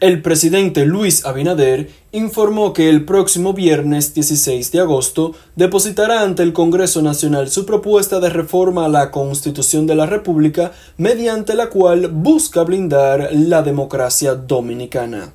El presidente Luis Abinader informó que el próximo viernes 16 de agosto depositará ante el Congreso Nacional su propuesta de reforma a la Constitución de la República, mediante la cual busca blindar la democracia dominicana.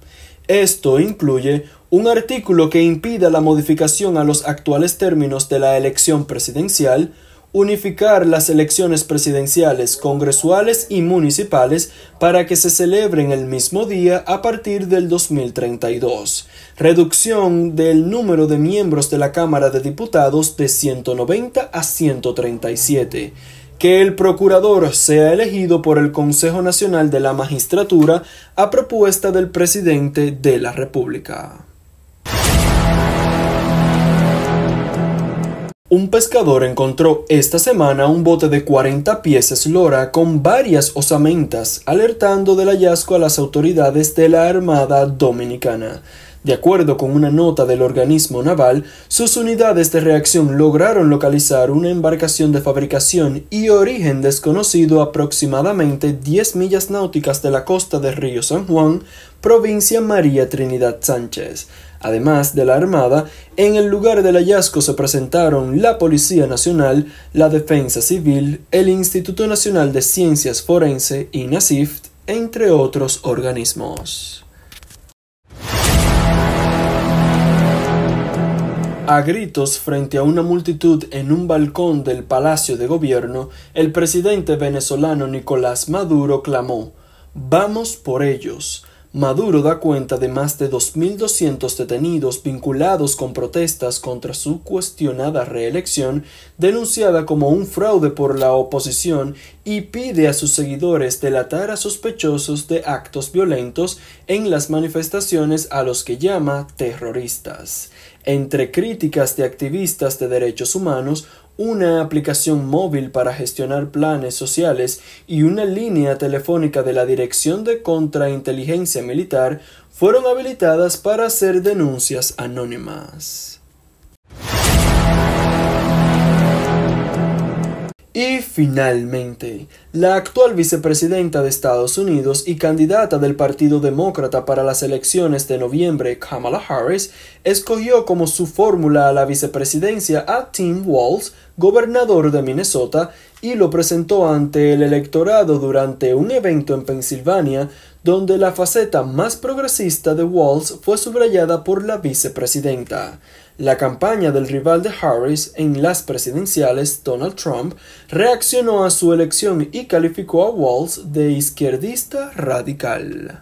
Esto incluye un artículo que impida la modificación a los actuales términos de la elección presidencial, unificar las elecciones presidenciales, congresuales y municipales para que se celebren el mismo día a partir del 2032, reducción del número de miembros de la Cámara de Diputados de 190 a 137, que el procurador sea elegido por el Consejo Nacional de la Magistratura a propuesta del presidente de la República. Un pescador encontró esta semana un bote de 40 piezas lora con varias osamentas, alertando del hallazgo a las autoridades de la Armada Dominicana. De acuerdo con una nota del organismo naval, sus unidades de reacción lograron localizar una embarcación de fabricación y origen desconocido aproximadamente 10 millas náuticas de la costa de Río San Juan, provincia María Trinidad Sánchez. Además de la Armada, en el lugar del hallazgo se presentaron la Policía Nacional, la Defensa Civil, el Instituto Nacional de Ciencias Forense y NACIFT, entre otros organismos. A gritos, frente a una multitud en un balcón del Palacio de Gobierno, el presidente venezolano Nicolás Maduro clamó Vamos por ellos. Maduro da cuenta de más de 2.200 detenidos vinculados con protestas contra su cuestionada reelección, denunciada como un fraude por la oposición, y pide a sus seguidores delatar a sospechosos de actos violentos en las manifestaciones a los que llama terroristas. Entre críticas de activistas de derechos humanos, una aplicación móvil para gestionar planes sociales y una línea telefónica de la Dirección de Contrainteligencia Militar fueron habilitadas para hacer denuncias anónimas. Y finalmente, la actual vicepresidenta de Estados Unidos y candidata del Partido Demócrata para las elecciones de noviembre, Kamala Harris, escogió como su fórmula a la vicepresidencia a Tim Walz, gobernador de Minnesota, y lo presentó ante el electorado durante un evento en Pensilvania donde la faceta más progresista de Walls fue subrayada por la vicepresidenta. La campaña del rival de Harris en las presidenciales, Donald Trump, reaccionó a su elección y calificó a Walls de izquierdista radical.